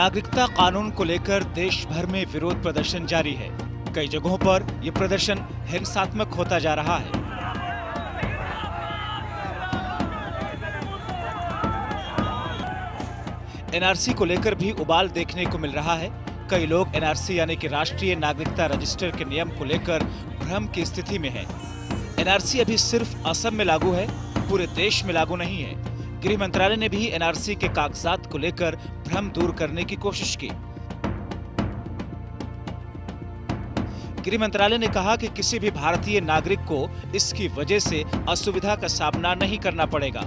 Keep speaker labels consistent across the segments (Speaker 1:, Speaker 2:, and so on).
Speaker 1: नागरिकता कानून को लेकर देश भर में विरोध प्रदर्शन जारी है कई जगहों पर ये प्रदर्शन हिंसात्मक होता जा रहा है एनआरसी को लेकर भी उबाल देखने को मिल रहा है कई लोग एनआरसी यानी कि राष्ट्रीय नागरिकता रजिस्टर के नियम को लेकर भ्रम की स्थिति में हैं। एनआरसी अभी सिर्फ असम में लागू है पूरे देश में लागू नहीं है गृह मंत्रालय ने भी एनआरसी के कागजात को लेकर भ्रम दूर करने की कोशिश की गृह मंत्रालय ने कहा कि किसी भी भारतीय नागरिक को इसकी वजह से असुविधा का सामना नहीं करना पड़ेगा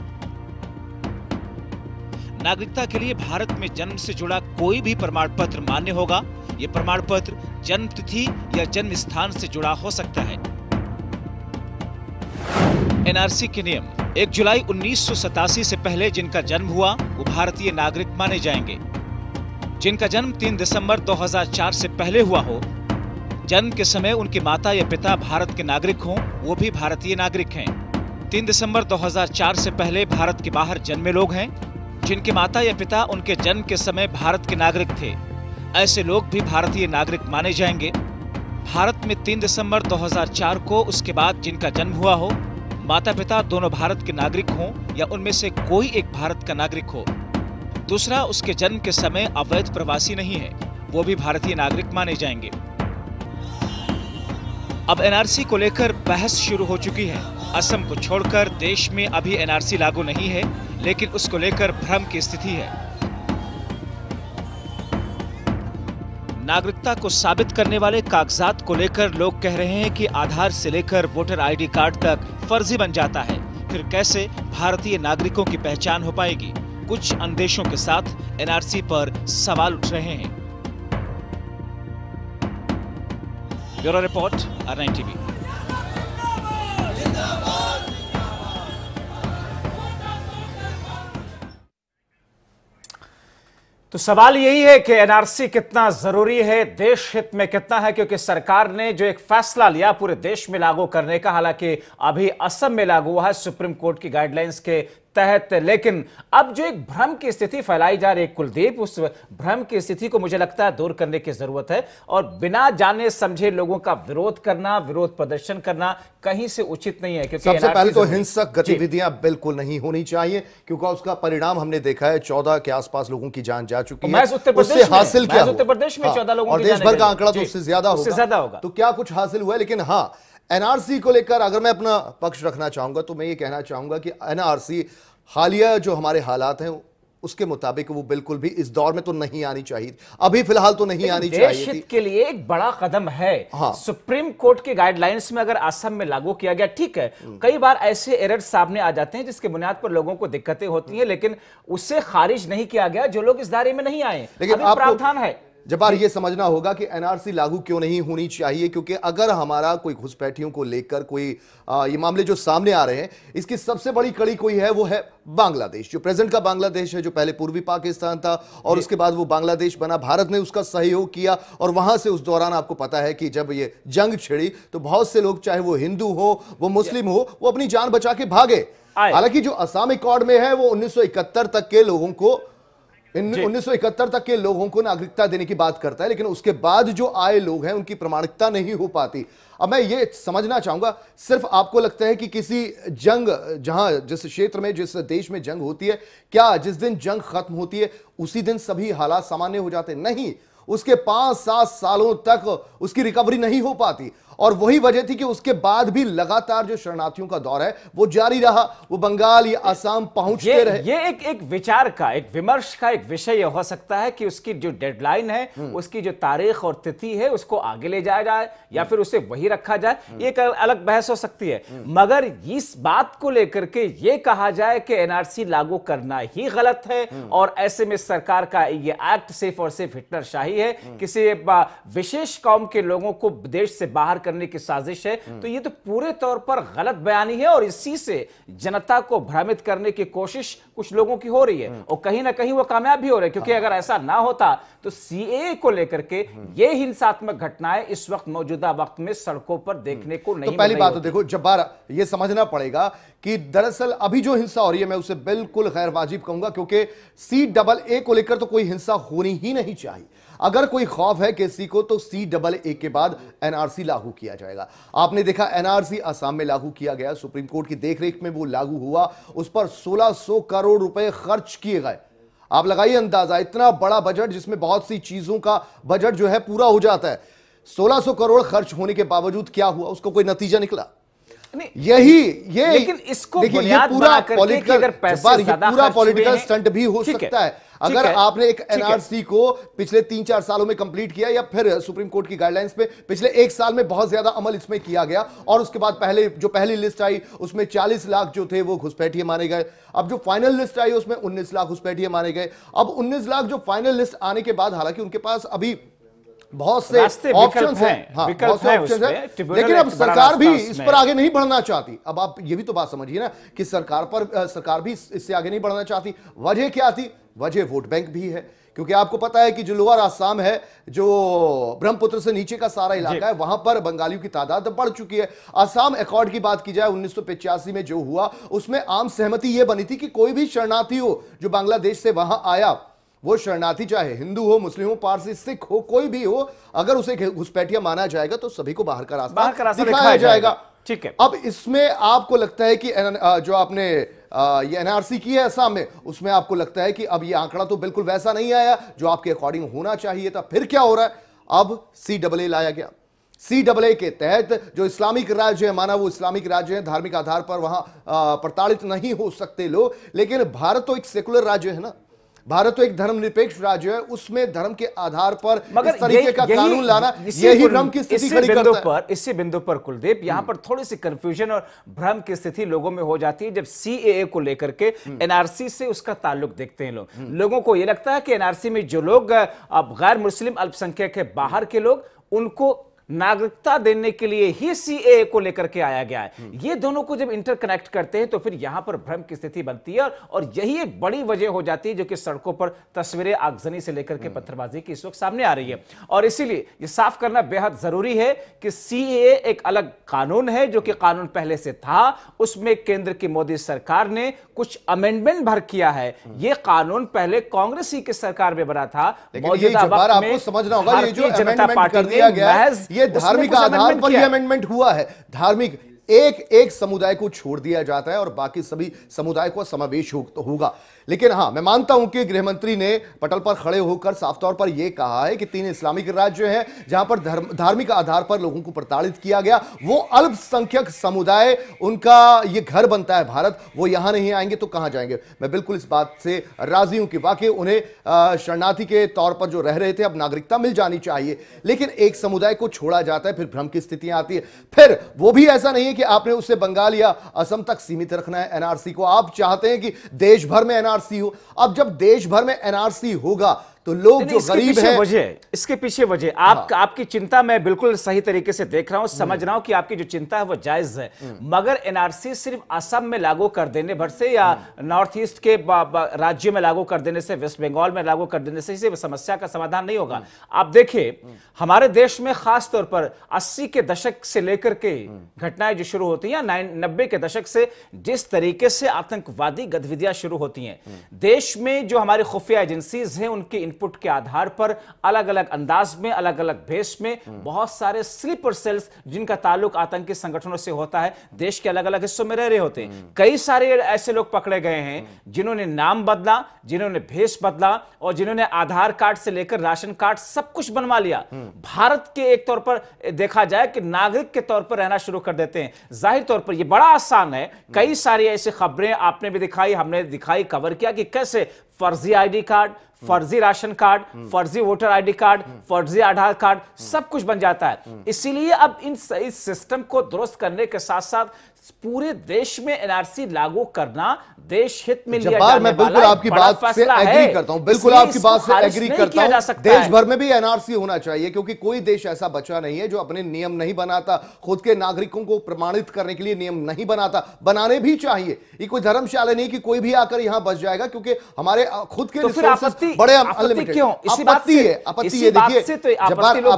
Speaker 1: नागरिकता के लिए भारत में जन्म से जुड़ा कोई भी प्रमाण पत्र मान्य होगा ये प्रमाण पत्र जन्म तिथि या जन्म स्थान से जुड़ा हो सकता है एनआरसी के नियम एक जुलाई उन्नीस से पहले जिनका जन्म हुआ वो भारतीय नागरिक माने जाएंगे जिनका जन्म 3 दिसंबर 2004 से पहले हुआ हो जन्म के समय उनके माता या पिता भारत के नागरिक हों वो भी भारतीय नागरिक हैं 3 दिसंबर 2004 से पहले भारत के बाहर जन्मे लोग हैं जिनके माता या पिता उनके जन्म के समय भारत के नागरिक थे ऐसे लोग भी भारतीय नागरिक माने जाएंगे भारत में 3 दिसंबर 2004 को उसके बाद जिनका जन्म हुआ हो माता पिता दोनों भारत के नागरिक हों या उनमें से कोई एक भारत का नागरिक हो दूसरा उसके जन्म के समय अवैध प्रवासी नहीं है वो भी भारतीय नागरिक माने जाएंगे अब एनआरसी को लेकर बहस शुरू हो चुकी है असम को छोड़कर देश में अभी एनआरसी लागू नहीं है लेकिन उसको लेकर भ्रम की स्थिति है नागरिकता को साबित करने वाले कागजात को लेकर लोग कह रहे हैं कि आधार से लेकर वोटर आईडी कार्ड तक फर्जी बन जाता है फिर कैसे भारतीय नागरिकों की पहचान हो पाएगी कुछ अंदेशों के साथ एनआरसी पर सवाल उठ रहे हैं ब्यूरो रिपोर्ट आर टीवी तो सवाल यही है कि एनआरसी कितना जरूरी है देश हित में कितना है क्योंकि सरकार ने जो एक फैसला लिया पूरे देश में लागू करने का हालांकि अभी असम में लागू हुआ है सुप्रीम कोर्ट की गाइडलाइंस के तहत लेकिन अब जो एक भ्रम की स्थिति फैलाई जा रही है कुलदीप उस भ्रम की स्थिति को मुझे लगता है दूर करने की जरूरत है और बिना जाने समझे लोगों का विरोध करना विरोध प्रदर्शन करना कहीं से उचित नहीं है क्योंकि सबसे पहले तो हिंसक गतिविधियां
Speaker 2: बिल्कुल नहीं होनी चाहिए क्योंकि उसका परिणाम हमने देखा है चौदह के आसपास लोगों की जान जा चुकी है तो उससे हासिल उत्तर प्रदेश में तो हाँ, चौदह लोगों का आंकड़ा तो उससे ज्यादा होगा तो क्या कुछ हासिल हुआ है लेकिन हाँ एनआरसी को लेकर अगर मैं अपना पक्ष रखना चाहूंगा तो मैं ये कहना चाहूंगा कि एनआरसी हालिया जो हमारे हालात हैं उसके मुताबिक वो बिल्कुल भी इस दौर में तो नहीं आनी चाहिए अभी फिलहाल तो नहीं आनी चाहिए थी।
Speaker 1: के लिए एक बड़ा कदम है हाँ। सुप्रीम कोर्ट के गाइडलाइंस में अगर असम में लागू किया गया ठीक है हम्म। कई बार ऐसे एरर सामने आ जाते हैं जिसके बुनियाद पर लोगों को दिक्कतें होती हैं लेकिन उसे खारिज नहीं किया गया जो लोग इस दायरे में नहीं आए लेकिन प्रावधान है
Speaker 2: जबार ये समझना होगा कि एनआरसी लागू क्यों नहीं होनी चाहिए क्योंकि अगर हमारा कोई घुसपैठियों को लेकर कोई आ, ये मामले जो सामने आ रहे हैं इसकी सबसे बड़ी कड़ी कोई है वो है बांग्लादेश जो प्रेजेंट का बांग्लादेश है जो पहले पूर्वी पाकिस्तान था और उसके बाद वो बांग्लादेश बना भारत ने उसका सहयोग किया और वहां से उस दौरान आपको पता है कि जब ये जंग छिड़ी तो बहुत से लोग चाहे वो हिंदू हो वो मुस्लिम हो वो अपनी जान बचा के भागे हालांकि जो असाम एकॉर्ड में है वो उन्नीस तक के लोगों को इन उन्नीस तक के लोगों को नागरिकता देने की बात करता है लेकिन उसके बाद जो आए लोग हैं उनकी प्रमाणिकता नहीं हो पाती अब मैं ये समझना चाहूंगा सिर्फ आपको लगता है कि किसी जंग जहां जिस क्षेत्र में जिस देश में जंग होती है क्या जिस दिन जंग खत्म होती है उसी दिन सभी हालात सामान्य हो जाते नहीं उसके पांच सात सालों तक उसकी रिकवरी नहीं हो पाती और वही वजह थी कि उसके बाद भी लगातार जो शरणार्थियों का दौर है वो जारी रहा वो बंगाल या आसाम पहुंचते ये, रहे
Speaker 1: ये एक एक विचार का एक विमर्श का एक विषय हो सकता है कि उसकी जो डेडलाइन है हम्म। उसकी जो तारीख और तिथि है उसको आगे ले जाया जाए या फिर उसे वही रखा जाए हम्म। एक अलग बहस हो सकती है हम्म। मगर इस बात को लेकर के ये कहा जाए कि एनआरसी लागू करना ही गलत है और ऐसे में सरकार का ये एक्ट सिर्फ और सिर्फ हिटलर शाही है किसी विशेष कौम के लोगों को देश से बाहर करने की साजिश है तो ये तो पूरे तौर पर गलत बयानी है और इसी से जनता को भ्रमित करने की कोशिश कुछ लोगों की हो रही है और कहीं ना कहीं वो कामयाब भी हो रहे हैं क्योंकि अगर ऐसा ना होता तो सीए को लेकर के ये हिंसात्मक घटनाएं इस वक्त मौजूदा वक्त में सड़कों पर देखने को नहीं तो पहली बात तो देखो जब्बार ये समझना पड़ेगा कि दरअसल अभी जो हिंसा हो
Speaker 2: रही है मैं उसे बिल्कुल गैर वाजिब कहूंगा क्योंकि सी डबल ए को लेकर तो कोई हिंसा होनी ही नहीं चाहिए अगर कोई खौफ है केसी को तो सी डबल ए के बाद एनआरसी लागू किया जाएगा आपने देखा एनआरसी आसाम में लागू किया गया सुप्रीम कोर्ट की देखरेख में वो लागू हुआ उस पर 1600 करोड़ रुपए खर्च किए गए आप लगाइए अंदाजा इतना बड़ा बजट जिसमें बहुत सी चीजों का बजट जो है पूरा हो जाता है सो करोड़ खर्च होने के बावजूद क्या हुआ उसको कोई नतीजा निकला यही ये लेकिन इसको ये पूरा पॉलिटिकल पूरा पॉलिटिकल स्टंट भी हो सकता है अगर आपने एक एनआरसी को पिछले तीन चार सालों में कंप्लीट किया या फिर सुप्रीम कोर्ट की गाइडलाइंस पे पिछले एक साल में बहुत ज्यादा अमल इसमें किया गया और उसके बाद पहले जो पहली लिस्ट आई उसमें 40 लाख जो थे वो घुसपैठिए माने गए अब जो फाइनल लिस्ट आई उसमें 19 लाख घुसपैठिए माने गए अब 19 लाख जो फाइनल लिस्ट आने के बाद हालांकि उनके पास अभी बहुत से ऑप्शन हैं हाँ, बहुत से ऑप्शन हैं लेकिन अब सरकार भी इस पर आगे नहीं बढ़ना चाहती अब आप ये भी तो बात समझिए ना कि सरकार पर सरकार भी इससे आगे नहीं बढ़ना चाहती वजह क्या थी वजह वोट बैंक भी है क्योंकि आपको पता है कि जो लोअर आसाम है जो ब्रह्मपुत्र से नीचे का सारा इलाका है वहां पर बंगालियों की तादाद बढ़ चुकी है आसाम अकॉर्ड की बात की जाए उन्नीस में जो हुआ उसमें आम सहमति यह बनी थी कि कोई भी शरणार्थी हो जो बांग्लादेश से वहां आया वो शरणार्थी चाहे हिंदू हो मुस्लिम हो पारसी सिख हो कोई भी हो अगर उसे घुसपैठिया माना जाएगा तो सभी को बाहर का रास्ता बाहर का रास्ता दिखाया जाएगा ठीक है अब इसमें आपको लगता है कि जो आपने ये एनआरसी की है असम में उसमें आपको लगता है कि अब ये आंकड़ा तो बिल्कुल वैसा नहीं आया जो आपके अकॉर्डिंग होना चाहिए था फिर क्या हो रहा है अब सी डबल ए लाया गया सी डबल ए के तहत जो इस्लामिक राज्य है माना वो इस्लामिक राज्य है धार्मिक आधार पर वहां प्रताड़ित नहीं हो सकते लोग लेकिन भारत तो एक सेकुलर राज्य है ना भारत तो एक धर्मनिरपेक्ष राज्य है उसमें धर्म के आधार पर इस तरीके का कानून लाना यही भ्रम की स्थिति खड़ी है
Speaker 1: पर इसी बिंदु पर कुलदीप यहां हम्म। पर थोड़ी सी कंफ्यूजन और भ्रम की स्थिति लोगों में हो जाती है जब सीएए को लेकर के एनआरसी हम्म। से उसका ताल्लुक देखते हैं लोग हम्म। लोगों को यह लगता है कि एनआरसी में जो लोग गैर मुस्लिम अल्पसंख्यक है बाहर के लोग उनको नागरिकता देने के लिए ही सीए को लेकर के आया गया है हम्म। ये दोनों को जब इंटरकनेक्ट करते हैं तो फिर यहां पर भ्रम की स्थिति बनती है और यही एक बड़ी वजह हो जाती है जो कि सड़कों पर तस्वीरें आगजनी से लेकर के हम्म। पत्थरबाजी की इस वक्त सामने आ रही है और इसीलिए ये साफ करना बेहद जरूरी है कि सीए एक अलग कानून है जो कि कानून पहले से था उसमें केंद्र की मोदी सरकार ने कुछ अमेंडमेंट भर किया है हम्म। ये कानून पहले कांग्रेस ही की सरकार में बना था मौजूदा वक्त जनता पार्टी महज यह धार्मिक आधार पर यह
Speaker 2: अमेंडमेंट हुआ है धार्मिक एक एक समुदाय को छोड़ दिया जाता है और बाकी सभी समुदाय को समावेश होगा लेकिन हाँ मैं मानता हूं कि गृहमंत्री ने पटल पर खड़े होकर साफ तौर पर यह कहा है कि तीन इस्लामिक राज्य हैं जहां पर धार्मिक आधार पर लोगों को प्रताड़ित किया गया वो अल्पसंख्यक समुदाय उनका ये घर बनता है भारत वो यहां नहीं आएंगे तो कहां जाएंगे मैं बिल्कुल इस बात से राजी हूं कि वाकई उन्हें शरणार्थी के तौर पर जो रह रहे थे अब नागरिकता मिल जानी चाहिए लेकिन एक समुदाय को छोड़ा जाता है फिर भ्रम की स्थितियां आती है फिर वो भी ऐसा नहीं है कि आपने उसे बंगाल या असम तक सीमित रखना है एनआरसी को आप चाहते हैं कि देश भर में एनआर एनआरसी हो अब जब देश भर में एनआरसी होगा तो लोग जो गरीब है वजह
Speaker 1: इसके पीछे वजह आप हाँ। आपकी चिंता मैं बिल्कुल सही तरीके से देख रहा हूं हम्म। समझ रहा हूं कि आपकी जो चिंता है वो जायज है हम्म। मगर एनआरसी सिर्फ असम में लागू कर देने भर से या हम्म। नॉर्थ ईस्ट के राज्य में लागू कर देने से वेस्ट बंगाल में लागू कर देने से इसे समस्या का समाधान नहीं होगा आप देखिए हमारे देश में खासतौर पर अस्सी के दशक से लेकर के घटनाएं जो शुरू होती है या नब्बे के दशक से जिस तरीके से आतंकवादी गतिविधियां शुरू होती है देश में जो हमारी खुफिया एजेंसीज है उनकी इनपुट के आधार पर अलग अलग अंदाज में अलग अलग भेष में बहुत सारे स्लीपर सेल्स जिनका ताल्लुक आतंकी संगठनों से होता है देश के अलग अलग हिस्सों में रह रहे होते हैं हम्म। कई सारे ऐसे लोग पकड़े गए हैं हम्म। जिन्होंने नाम बदला जिन्होंने भेष बदला और जिन्होंने आधार कार्ड से लेकर राशन कार्ड सब कुछ बनवा लिया हम्म। भारत के एक तौर पर देखा जाए कि नागरिक के तौर पर रहना शुरू कर देते हैं जाहिर तौर पर यह बड़ा आसान है कई सारी ऐसी खबरें आपने भी दिखाई हमने दिखाई कवर किया कि कैसे फर्जी आईडी कार्ड फर्जी राशन कार्ड फर्जी वोटर आईडी कार्ड फर्जी आधार कार्ड सब कुछ बन जाता है इसीलिए अब इन इस सिस्टम को दुरुस्त करने के साथ साथ पूरे देश में एनआरसी लागू करना देश हित में लिया जाने मैं बिल्कुल आपकी बात से एग्री करता हूं बिल्कुल आपकी बात से एग्री करता हूं देश भर
Speaker 2: में भी एनआरसी होना चाहिए क्योंकि कोई देश ऐसा बचा नहीं है जो अपने नियम नहीं बनाता खुद के नागरिकों को प्रमाणित करने के लिए नियम नहीं बनाता बनाने भी चाहिए ये कोई धर्मशाला नहीं कि कोई भी आकर यहां बस जाएगा क्योंकि हमारे खुद के तो बड़े अनलिमिटेड क्यों इसी बात से आपत्ति है देखिए तो आपत्ति लोग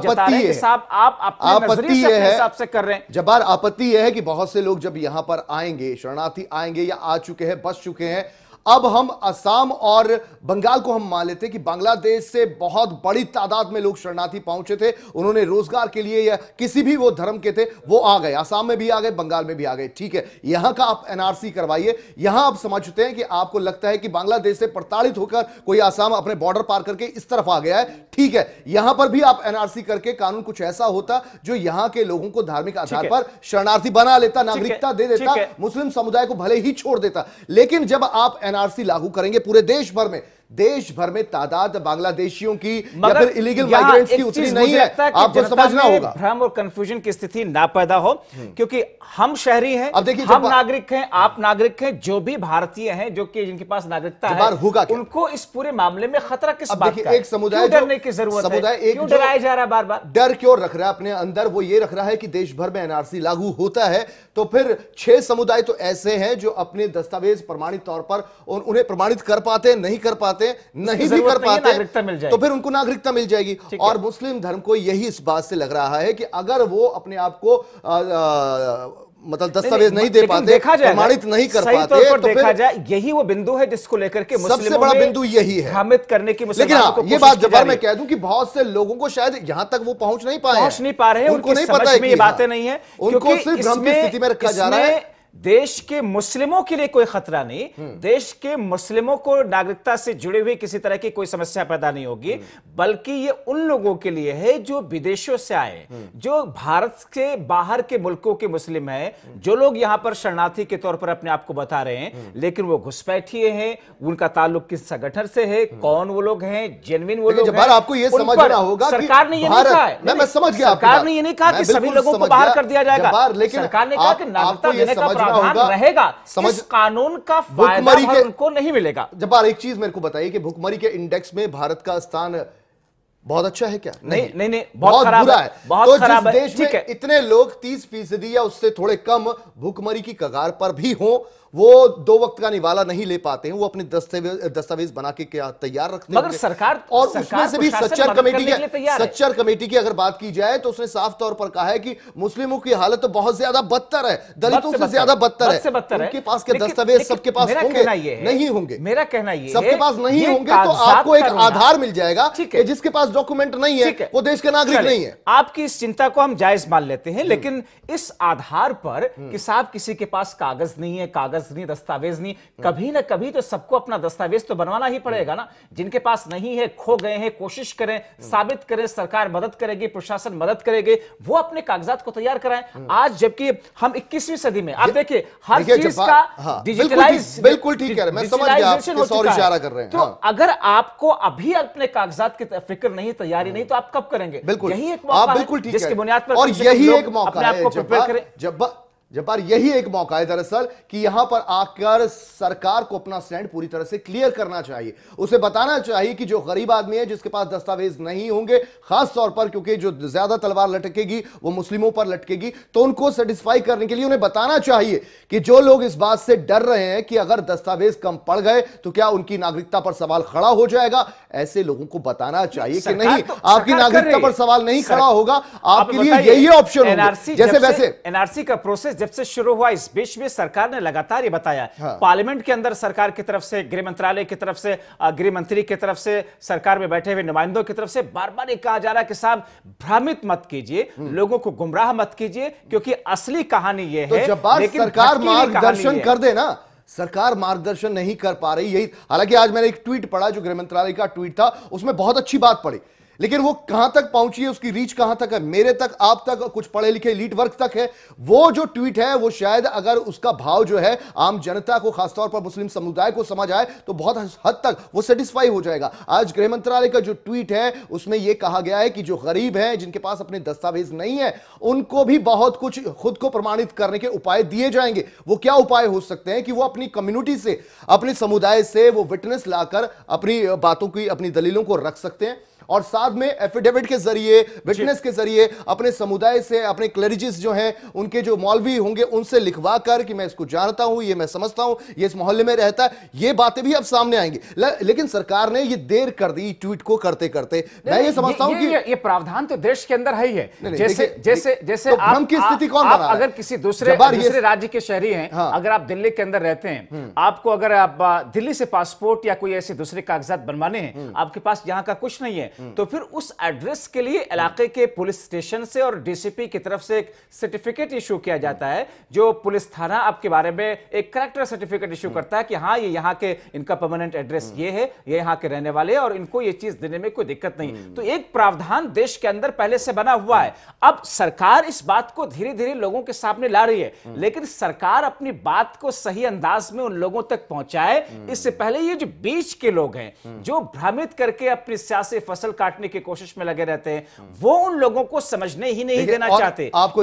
Speaker 2: साहब
Speaker 1: आप अपने हिसाब से कर रहे हैं
Speaker 2: जबार आपत्ति यह है कि बहुत से लोग जब यहां पर आएंगे शरणार्थी आएंगे या आ चुके हैं बस चुके हैं अब हम असम और बंगाल को हम मान लेते कि बांग्लादेश से बहुत बड़ी तादाद में लोग शरणार्थी पहुंचे थे उन्होंने रोजगार के लिए या किसी भी वो धर्म के थे वो आ गए आसाम में भी आ गए बंगाल में भी आ गए ठीक है यहां का आप एनआरसी करवाइए यहां आप समझते हैं कि आपको लगता है कि बांग्लादेश से प्रताड़ित होकर कोई आसाम अपने बॉर्डर पार करके इस तरफ आ गया है ठीक है यहां पर भी आप एनआरसी करके कानून कुछ ऐसा होता जो यहां के लोगों को धार्मिक आधार पर शरणार्थी बना लेता नागरिकता दे देता मुस्लिम समुदाय को भले ही छोड़ देता लेकिन जब आप एन एनआरसी लागू करेंगे पूरे देश भर में देश भर में तादाद बांग्लादेशियों की या फिर इलीगल माइग्रेंट्स की उतनी नहीं है आपको समझना होगा
Speaker 1: भ्रम और कंफ्यूजन की स्थिति ना पैदा हो हम्म। क्योंकि हम शहरी हैं अब देखिए हम नागरिक हैं आप नागरिक हैं जो भी भारतीय हैं जो कि जिनके पास नागरिकता है होगा उनको इस पूरे मामले में खतरा किस बात का एक समुदाय डरने की जरूरत समुदाय एक डराया जा रहा है बार बार
Speaker 2: डर क्यों रख रहा है अपने अंदर वो ये रख रहा है कि देश भर में एनआरसी लागू होता है तो फिर छह समुदाय तो ऐसे हैं जो अपने दस्तावेज प्रमाणित तौर पर उन्हें प्रमाणित कर पाते नहीं कर पाते बातें नहीं भी कर पाते तो फिर उनको नागरिकता मिल जाएगी और मुस्लिम धर्म को यही इस बात से लग रहा है कि अगर वो अपने आप
Speaker 1: को मतलब दस्तावेज नहीं, नहीं नहीं दे पाते प्रमाणित नहीं कर पाते तो, तो देखा जाए यही वो बिंदु है जिसको लेकर के सबसे बड़ा बिंदु यही है भ्रमित करने की लेकिन हाँ, ये बात जब मैं कह दूं कि बहुत से लोगों को शायद यहां तक वो पहुंच नहीं पाए पहुंच नहीं पा रहे उनको नहीं पता ये हाँ। बातें नहीं है उनको सिर्फ स्थिति में रखा जा रहा है देश के मुस्लिमों के लिए कोई खतरा नहीं हम्म। देश के मुस्लिमों को नागरिकता से जुड़े हुए किसी तरह की कोई समस्या पैदा नहीं होगी हम्म। बल्कि ये उन लोगों के लिए है जो विदेशों से आए हम्म। जो भारत के बाहर के मुल्कों के मुस्लिम हैं जो लोग यहां पर शरणार्थी के तौर पर अपने आप को बता रहे हैं लेकिन वो घुसपैठिए हैं उनका ताल्लुक किस संगठन से है कौन वो लोग हैं जेनविन वो लोग आपको ये समझना होगा सरकार ने ये नहीं कहा सरकार ने नहीं कहा कि सभी लोगों को बाहर कर दिया जाएगा लेकिन सरकार ने कहा कि नागरिकता देने का प्रावधान रहेगा समझ कानून का फायदा
Speaker 2: उनको नहीं मिलेगा जब एक चीज मेरे को बताइए कि भुखमरी के इंडेक्स में भारत का स्थान बहुत अच्छा है क्या नहीं नहीं नहीं, बहुत, खराब बुरा है, है। बहुत तो खराब जिस देश में इतने लोग तीस फीसदी या उससे थोड़े कम भूखमरी की कगार पर भी हो वो दो वक्त का निवाला नहीं ले पाते हैं वो अपने दस्तावेज बना के क्या तैयार रखते मगर सरकार और सरकार उसमें से भी सच्चर कमेटी की सच्चर कमेटी की अगर बात की जाए तो उसने साफ तौर पर कहा है कि मुस्लिमों की हालत तो बहुत ज्यादा बदतर है दलितों से ज्यादा बदतर है उनके पास के दस्तावेज सबके पास होंगे नहीं
Speaker 1: होंगे मेरा कहना ये सबके पास नहीं होंगे तो आपको एक आधार मिल जाएगा
Speaker 2: जिसके पास डॉक्यूमेंट नहीं है वो देश के नागरिक नहीं है
Speaker 1: आपकी इस चिंता को हम जायज मान लेते हैं हम्म। लेकिन इस आधार पर हम्म। कि साहब किसी के पास कागज नहीं है कागज नहीं दस्तावेज नहीं हम्म। कभी ना कभी तो सबको अपना दस्तावेज तो बनवाना ही पड़ेगा ना जिनके पास नहीं है खो गए हैं कोशिश करें साबित करें सरकार मदद करेगी प्रशासन मदद करेगी वो अपने कागजात को तैयार कराए आज जबकि हम इक्कीसवीं सदी में आप देखिए हर चीज अच्छा, का डिजिटलाइज हाँ, बिल्कुल ठीक है मैं समझ गया आप इशारा कर रहे हैं तो हाँ। अगर आपको अभी अपने कागजात की फिक्र नहीं नहीं तैयारी नहीं तो आप कब करेंगे बिल्कुल यही एक मौका आप बिल्कुल ठीक है जिसकी बुनियाद पर और यही एक मौका है जब
Speaker 2: जब जब यही एक मौका है दरअसल कि यहां पर आकर सरकार को अपना स्टैंड पूरी तरह से क्लियर करना चाहिए उसे बताना चाहिए कि जो गरीब आदमी है जिसके पास दस्तावेज नहीं होंगे खास तौर पर क्योंकि जो ज्यादा तलवार लटकेगी वो मुस्लिमों पर लटकेगी तो उनको सेटिस्फाई करने के लिए उन्हें बताना चाहिए कि जो लोग इस बात से डर रहे हैं कि अगर दस्तावेज कम पड़ गए तो क्या उनकी नागरिकता पर सवाल खड़ा हो जाएगा ऐसे लोगों को बताना चाहिए कि नहीं तो आपकी नागरिकता पर सवाल नहीं खड़ा होगा आपके लिए यही ऑप्शन जैसे वैसे
Speaker 1: एनआरसी का प्रोसेस जब से शुरू हुआ इस बीच में सरकार ने लगातार ये बताया हाँ। पार्लियामेंट के अंदर सरकार की तरफ से गृह मंत्रालय की तरफ से गृह मंत्री की तरफ से सरकार में बैठे हुए नुमाइंदों की तरफ से बार बार ये कहा जा रहा है कि साहब भ्रमित मत कीजिए हम्म। लोगों को गुमराह मत कीजिए क्योंकि असली कहानी ये तो है लेकिन सरकार मार्गदर्शन कर
Speaker 2: देना सरकार मार्गदर्शन नहीं कर पा रही यही हालांकि आज मैंने एक ट्वीट पढ़ा जो गृह मंत्रालय का ट्वीट था उसमें बहुत अच्छी बात पड़ी लेकिन वो कहां तक पहुंची है उसकी रीच कहां तक है मेरे तक आप तक कुछ पढ़े लिखे लीड वर्क तक है वो जो ट्वीट है वो शायद अगर उसका भाव जो है आम जनता को खासतौर पर मुस्लिम समुदाय को समझ आए तो बहुत हद तक वो सेटिस्फाई हो जाएगा आज गृह मंत्रालय का जो ट्वीट है उसमें यह कहा गया है कि जो गरीब है जिनके पास अपने दस्तावेज नहीं है उनको भी बहुत कुछ खुद को प्रमाणित करने के उपाय दिए जाएंगे वो क्या उपाय हो सकते हैं कि वो अपनी कम्युनिटी से अपने समुदाय से वो विटनेस लाकर अपनी बातों की अपनी दलीलों को रख सकते हैं और साथ में एफिडेविट के जरिए विटनेस के जरिए अपने समुदाय से अपने क्लरिजिस जो हैं उनके जो मौलवी होंगे उनसे लिखवा कर कि मैं इसको जानता हूं ये मैं समझता हूं ये इस मोहल्ले में रहता है ये बातें भी अब सामने आएंगी ले, लेकिन सरकार ने ये देर कर दी ट्वीट को करते करते मैं ये समझता हूं कि
Speaker 1: ये प्रावधान तो देश के अंदर है ही है जैसे जैसे जैसे तो स्थिति कौन अगर किसी दूसरे राज्य के शहरी हैं हाँ। अगर आप दिल्ली के अंदर रहते हैं हम्म। आपको अगर आप दिल्ली से पासपोर्ट या कोई ऐसे दूसरे कागजात बनवाने हैं हम्म। आपके पास यहाँ का कुछ नहीं है हम्म। तो फिर उस एड्रेस के लिए इलाके के पुलिस स्टेशन से और डीसीपी की तरफ से एक सर्टिफिकेट इशू किया जाता है जो पुलिस थाना आपके बारे में एक करेक्टर सर्टिफिकेट इशू करता है कि हाँ ये यहाँ के इनका परमानेंट हम्म। एड्रेस ये है ये यहाँ के रहने वाले और इनको ये चीज देने में कोई दिक्कत नहीं हम्म। तो एक प्रावधान देश के अंदर पहले से बना हुआ है अब सरकार इस बात को धीरे धीरे लोगों के सामने ला रही है लेकिन सरकार अपनी बात को सही अंदाज में उन लोगों तक पहुंचाए इससे पहले ये जो बीच के लोग हैं जो भ्रमित करके अपनी सियासी फसल फसल काटने की कोशिश में लगे रहते हैं वो उन लोगों को समझने ही नहीं देना चाहते आपको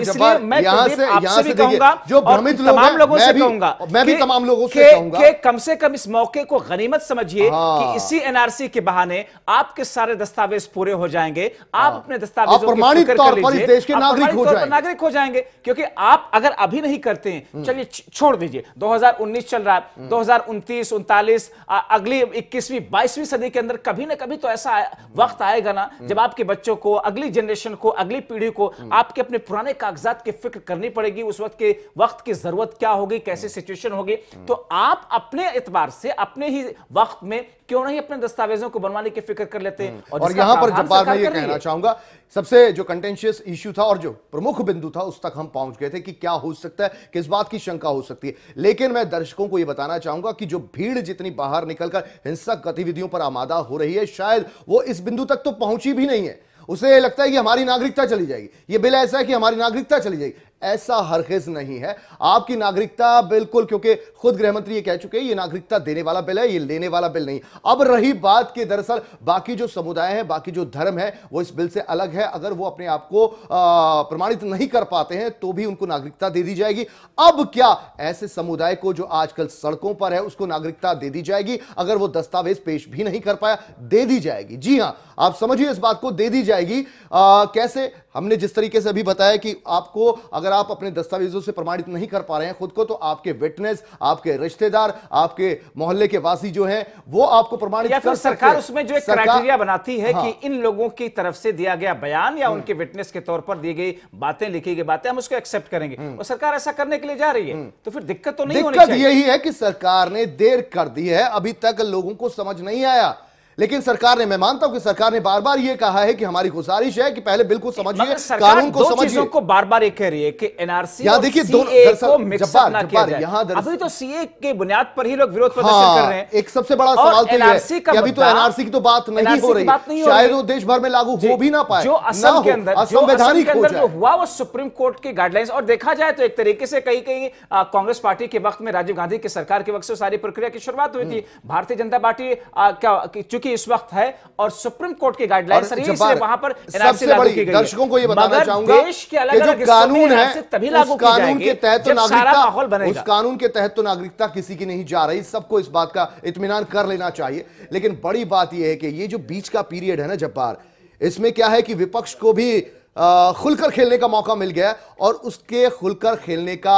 Speaker 1: कम से कम इस मौके को गनीमत समझिए हाँ। इसी एनआरसी के बहाने आपके सारे दस्तावेज पूरे हो जाएंगे आप हाँ। अपने दस्तावेज नागरिक हो जाएंगे क्योंकि आप अगर अभी नहीं करते हैं हम्म। चलिए छोड़ दीजिए 2019 चल रहा है हम्म। दो 2029 उनतालीस अगली 21वीं 22वीं सदी के अंदर कभी ना कभी तो ऐसा हम्म। वक्त वक्त आएगा ना जब आपके बच्चों को अगली जनरेशन को अगली पीढ़ी को आपके अपने पुराने कागजात की फिक्र करनी पड़ेगी उस वक्त के वक्त की जरूरत क्या होगी कैसे सिचुएशन होगी तो आप अपने एतबार से अपने ही वक्त में क्यों नहीं अपने दस्तावेजों को बनवाने की फिक्र कर लेते हैं और, यहां पर जपाल मैं ये कहना
Speaker 2: चाहूंगा सबसे जो कंटेंशियस इश्यू था और जो प्रमुख बिंदु था उस तक हम पहुंच गए थे कि क्या हो सकता है किस बात की शंका हो सकती है लेकिन मैं दर्शकों को यह बताना चाहूंगा कि जो भीड़ जितनी बाहर निकलकर हिंसक गतिविधियों पर आमादा हो रही है शायद वो इस बिंदु तक तो पहुंची भी नहीं है उसे लगता है कि हमारी नागरिकता चली जाएगी ये बिल ऐसा है कि हमारी नागरिकता चली जाएगी ऐसा हरगिज नहीं है आपकी नागरिकता बिल्कुल क्योंकि खुद गृहमंत्री ये कह चुके हैं ये नागरिकता देने वाला बिल है ये लेने वाला बिल नहीं अब रही बात कि दरअसल बाकी जो समुदाय है बाकी जो धर्म है वो इस बिल से अलग है अगर वो अपने आप को प्रमाणित नहीं कर पाते हैं तो भी उनको नागरिकता दे दी जाएगी अब क्या ऐसे समुदाय को जो आजकल सड़कों पर है उसको नागरिकता दे दी जाएगी अगर वो दस्तावेज पेश भी नहीं कर पाया दे दी जाएगी जी हां आप समझिए इस बात को दे दी जाएगी आ, कैसे हमने जिस तरीके से अभी बताया कि आपको अगर आप अपने दस्तावेजों से प्रमाणित नहीं कर पा रहे हैं खुद को तो आपके विटनेस आपके रिश्तेदार आपके मोहल्ले के वासी जो हैं वो आपको प्रमाणित या कर सरकार उसमें जो एक क्राइटेरिया बनाती है हाँ।
Speaker 1: कि इन लोगों की तरफ से दिया गया बयान या हम्म। उनके विटनेस के तौर पर दी गई बातें लिखी गई बातें हम उसको एक्सेप्ट करेंगे हम्म। और सरकार ऐसा करने के लिए जा रही है हम्म। तो फिर दिक्कत तो नहीं होनी यही है
Speaker 2: कि सरकार ने देर कर दी है अभी तक लोगों को समझ नहीं आया लेकिन सरकार ने मैं मानता हूं कि सरकार ने बार बार यह कहा है कि हमारी गुजारिश है कि पहले बिल्कुल समझिए कानून को समझिए
Speaker 1: को बार बार एक कह रही है कि एनआरसी यहां देखिए दोनों यहां अभी तो सीए के बुनियाद पर ही लोग विरोध प्रदर्शन हाँ, कर रहे हैं एक सबसे बड़ा सवाल तो एनआरसी का अभी तो एनआरसी की तो बात नहीं हो रही शायद वो देश भर में लागू हो भी ना पाए जो असम के अंदर असंवैधानिक हुआ वो सुप्रीम कोर्ट के गाइडलाइंस और देखा जाए तो एक तरीके से कई कई कांग्रेस पार्टी के वक्त में राजीव गांधी की सरकार के वक्त से सारी प्रक्रिया की शुरुआत हुई थी हम्म। भारतीय जनता पार्टी क्या चूंकि इस वक्त है और सुप्रीम कोर्ट के गाइडलाइन सर इसलिए वहां पर सबसे बड़ी दर्शकों को ये बताना चाहूंगा देश के अलग अलग कानून है तभी लागू कानून के तहत तो नागरिकता उस
Speaker 2: कानून के तहत तो नागरिकता किसी की नहीं जा रही सबको इस बात का इतमान कर लेना चाहिए लेकिन बड़ी बात यह है कि ये जो बीच का पीरियड है ना जब्बार इसमें क्या है कि विपक्ष को भी खुलकर खेलने का मौका मिल गया और उसके खुलकर खेलने का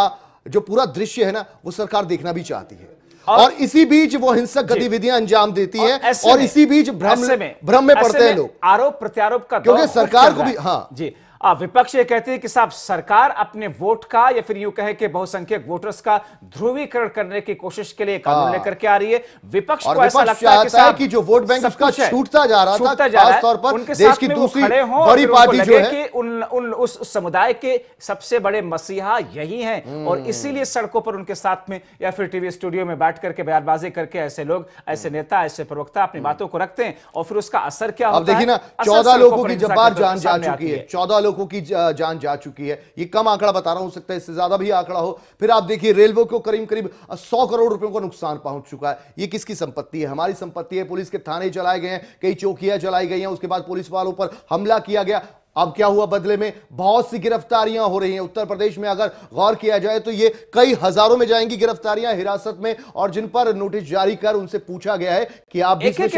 Speaker 2: जो पूरा दृश्य है ना वो सरकार देखना भी चाहती है और इसी बीच वो हिंसक गतिविधियां अंजाम देती है और इसी बीच भ्रम में भ्रम में पड़ते हैं लोग
Speaker 1: आरोप प्रत्यारोप का क्योंकि सरकार को भी हाँ जी हाँ, विपक्ष ये कहते हैं कि साहब सरकार अपने वोट का या फिर यू कहे कि बहुसंख्यक वोटर्स का ध्रुवीकरण करने की कोशिश के लिए कानून हाँ। लेकर के आ रही है विपक्ष को ऐसा लगता है कि, साहब कि
Speaker 2: जो वोट बैंक उसका छूटता जा रहा था खास तौर पर उनके देश की दूसरी बड़ी पार्टी जो है
Speaker 1: कि उन उन उस समुदाय के सबसे बड़े मसीहा यही है और हम्म। इसीलिए सड़कों पर उनके साथ में या फिर टीवी स्टूडियो में बैठ करके बयानबाजी करके ऐसे लोग ऐसे नेता ऐसे प्रवक्ता अपनी हम्म। बातों को रखते हैं और फिर उसका असर क्या देखिए ना चौदह लोगों की जब्बार जान जा चुकी है
Speaker 2: चौदह लोग लोगों की जान जा चुकी है ये कम आंकड़ा बता रहा हूं सकता है इससे ज्यादा भी आंकड़ा हो फिर आप देखिए रेलवे को करीब करीब सौ करोड़ रुपयों का नुकसान पहुंच चुका है ये किसकी संपत्ति है हमारी संपत्ति है पुलिस के थाने चलाए गए हैं कई चौकियां चलाई गई हैं उसके बाद पुलिस वालों पर हमला किया गया अब क्या हुआ बदले में बहुत सी गिरफ्तारियां हो रही हैं उत्तर प्रदेश में अगर गौर किया जाए तो ये कई हजारों में जाएंगी गिरफ्तारियां हिरासत में और जिन पर नोटिस जारी कर उनसे पूछा गया है कि आप एक एक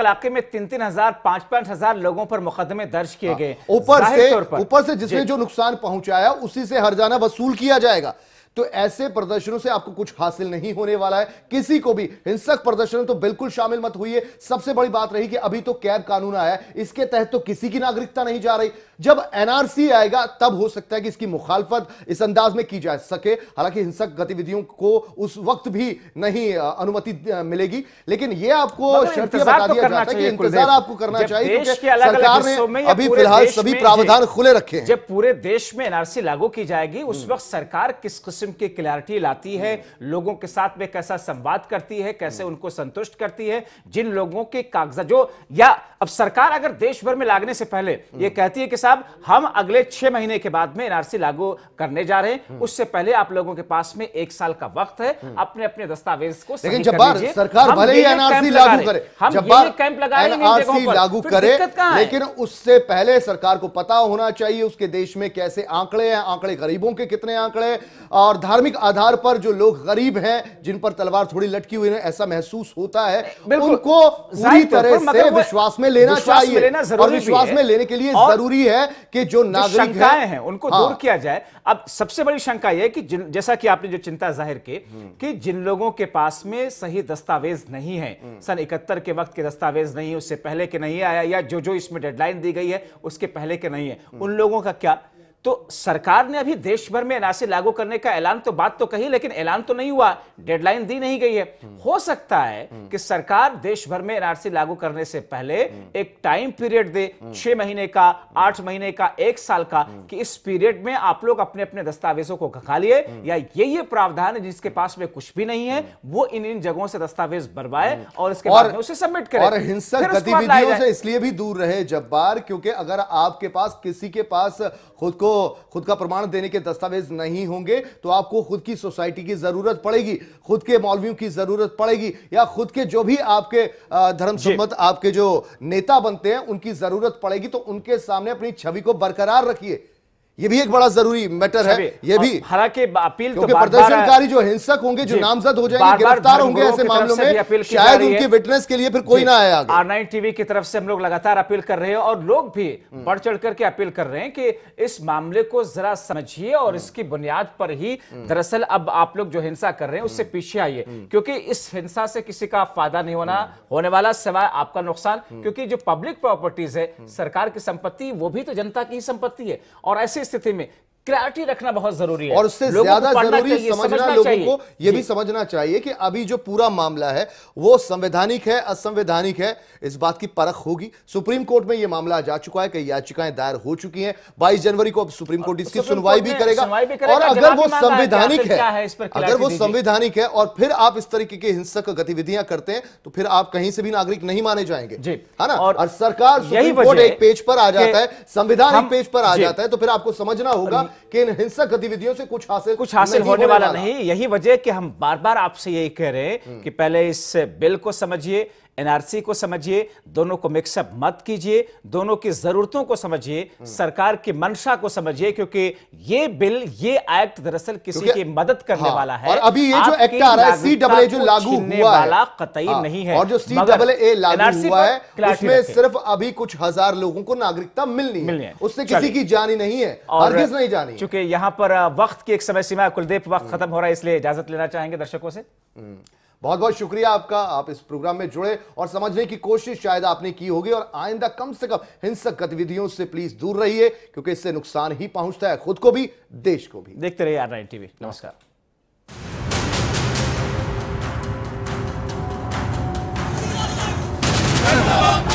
Speaker 1: इलाके में, तीन तीन हजार पांच पांच हजार लोगों पर मुकदमे दर्ज किए हाँ। गए ऊपर से ऊपर से जिसने
Speaker 2: जो नुकसान पहुंचाया उसी से हर वसूल किया जाएगा तो ऐसे प्रदर्शनों से आपको कुछ हासिल नहीं होने वाला है किसी को भी हिंसक प्रदर्शन तो बिल्कुल शामिल मत हुई है सबसे बड़ी बात रही कि अभी तो कैब कानून आया इसके तहत तो किसी की नागरिकता नहीं जा रही जब एनआरसी आएगा तब हो सकता है कि इसकी मुखालफत इस अंदाज में की जा सके हालांकि हिंसक गतिविधियों को उस वक्त भी नहीं अनुमति मिलेगी लेकिन यह आपको मतलब बता तो दिया जाता है कि इंतजार आपको करना चाहिए सरकार ने अभी फिलहाल सभी प्रावधान खुले
Speaker 1: रखे हैं जब पूरे देश में एनआरसी लागू की जाएगी उस हम्म। वक्त सरकार किस किस्म की क्लैरिटी लाती है हम्म। लोगों के साथ में कैसा संवाद करती है कैसे हम्म। उनको संतुष्ट करती है जिन लोगों के कागजा जो या अब सरकार अगर देश भर में लागने से पहले यह कहती है कि साहब हम अगले छह महीने के बाद में एनआरसी लागू करने जा रहे हैं उससे पहले आप लोगों के पास में एक साल का वक्त है अपने अपने दस्तावेज को लेकिन जब सरकार भले ही एनआरसी लागू करे हम कैंप एनआरसी लागू करे लेकिन
Speaker 2: उससे पहले सरकार को पता होना चाहिए उसके देश में कैसे आंकड़े हैं आंकड़े गरीबों के कितने आंकड़े और धार्मिक आधार पर जो लोग गरीब हैं जिन पर तलवार थोड़ी लटकी हुई है ऐसा महसूस होता है उनको पूरी तरह से विश्वास में लेना चाहिए और विश्वास में लेने के लिए जरूरी है है कि जो नागरिक है, हैं उनको हाँ। दूर
Speaker 1: किया जाए अब सबसे बड़ी शंका यह कि जैसा कि आपने जो चिंता जाहिर की हम्म। कि जिन लोगों के पास में सही दस्तावेज नहीं है हम्म। सन इकहत्तर के वक्त के दस्तावेज नहीं उससे पहले के नहीं आया या जो जो इसमें डेडलाइन दी गई है उसके पहले के नहीं है हम्म। उन लोगों का क्या तो सरकार ने अभी देश भर में एनआरसी लागू करने का ऐलान तो बात तो कही लेकिन ऐलान तो नहीं हुआ डेडलाइन दी नहीं गई है हो सकता है कि सरकार देश भर में एनआरसी लागू करने से पहले एक टाइम पीरियड दे छह महीने का आठ महीने का एक साल का कि इस पीरियड में आप लोग अपने अपने दस्तावेजों को खखा लिए या ये ये प्रावधान है जिसके पास में कुछ भी नहीं है वो इन इन जगहों से दस्तावेज बनवाए और इसके बाद उसे सबमिट करें और हिंसक गतिविधियों से
Speaker 2: इसलिए भी दूर रहे बार क्योंकि अगर आपके पास किसी के पास खुद को खुद का प्रमाण देने के दस्तावेज नहीं होंगे तो आपको खुद की सोसाइटी की जरूरत पड़ेगी खुद के मौलवियों की जरूरत पड़ेगी या खुद के जो भी आपके धर्म सम्मत आपके जो नेता बनते हैं उनकी जरूरत पड़ेगी तो उनके सामने अपनी छवि को बरकरार रखिए ये भी एक बड़ा जरूरी मैटर है अच्छा ये
Speaker 1: भी हालांकि अपील तो प्रदर्शनकारी जो
Speaker 2: हिंसक होंगे जो नामजद हो जाएंगे गिरफ्तार होंगे ऐसे मामलों में शायद उनके
Speaker 1: विटनेस के लिए फिर कोई ना आया आर नाइन टीवी की तरफ से हम लोग लगातार अपील कर रहे हैं और लोग भी हम्म। बढ़ चढ़ करके अपील कर रहे हैं कि इस मामले को जरा समझिए और हम्म। इसकी बुनियाद पर ही हम्म। दरअसल अब आप लोग जो हिंसा कर रहे हैं उससे पीछे आइए क्योंकि इस हिंसा से किसी का फायदा नहीं होना होने वाला सिवाय आपका नुकसान क्योंकि जो पब्लिक प्रॉपर्टीज है सरकार की संपत्ति वो भी तो जनता की संपत्ति है और ऐसी स्थिति में क्लैरिटी रखना बहुत जरूरी है और उससे ज्यादा जरूरी समझना, समझना लोगों को यह भी
Speaker 2: समझना चाहिए कि अभी जो पूरा मामला है वो संवैधानिक है असंवैधानिक है इस बात की परख होगी सुप्रीम कोर्ट में यह मामला जा चुका है कई याचिकाएं दायर हो चुकी हैं 22 जनवरी को अब सुप्रीम कोर्ट इसकी सुनवाई भी करेगा और अगर वो संवैधानिक है अगर वो संवैधानिक है और फिर आप इस तरीके की हिंसक गतिविधियां करते हैं तो फिर आप कहीं से भी नागरिक नहीं माने जाएंगे है ना और सरकार सुप्रीम कोर्ट एक पेज पर आ जाता है संविधान एक पेज पर आ जाता है तो फिर आपको समझना होगा कि इन हिंसक गतिविधियों से कुछ हासिल कुछ हासिल होने वाला नहीं
Speaker 1: यही वजह कि हम बार बार आपसे यही कह रहे हैं कि पहले इस बिल को समझिए एनआरसी को समझिए दोनों को मिक्सअप मत कीजिए दोनों की जरूरतों को समझिए सरकार की मंशा को समझिए क्योंकि ये बिल ये एक्ट दरअसल किसी की मदद करने हाँ, वाला है और अभी ये जो एक्ट आ रहा है सी डबल जो लागू हुआ वाला कतई हाँ, नहीं है और जो सी डबल ए लागू हुआ है उसमें सिर्फ
Speaker 2: अभी कुछ हजार लोगों को नागरिकता मिलनी मिलनी है उससे किसी की जानी नहीं है और नहीं जानी
Speaker 1: चूंकि यहाँ पर वक्त की एक समय सीमा कुलदीप वक्त हम्म। खत्म हो रहा है इसलिए इजाजत लेना चाहेंगे दर्शकों से हम्म। बहुत बहुत शुक्रिया
Speaker 2: आपका आप इस प्रोग्राम में जुड़े और समझने की कोशिश शायद आपने की होगी और आइंदा कम से कम हिंसक गतिविधियों से प्लीज दूर रहिए क्योंकि इससे नुकसान ही पहुंचता है खुद को भी देश को भी
Speaker 1: देखते रहिए आर टीवी नमस्कार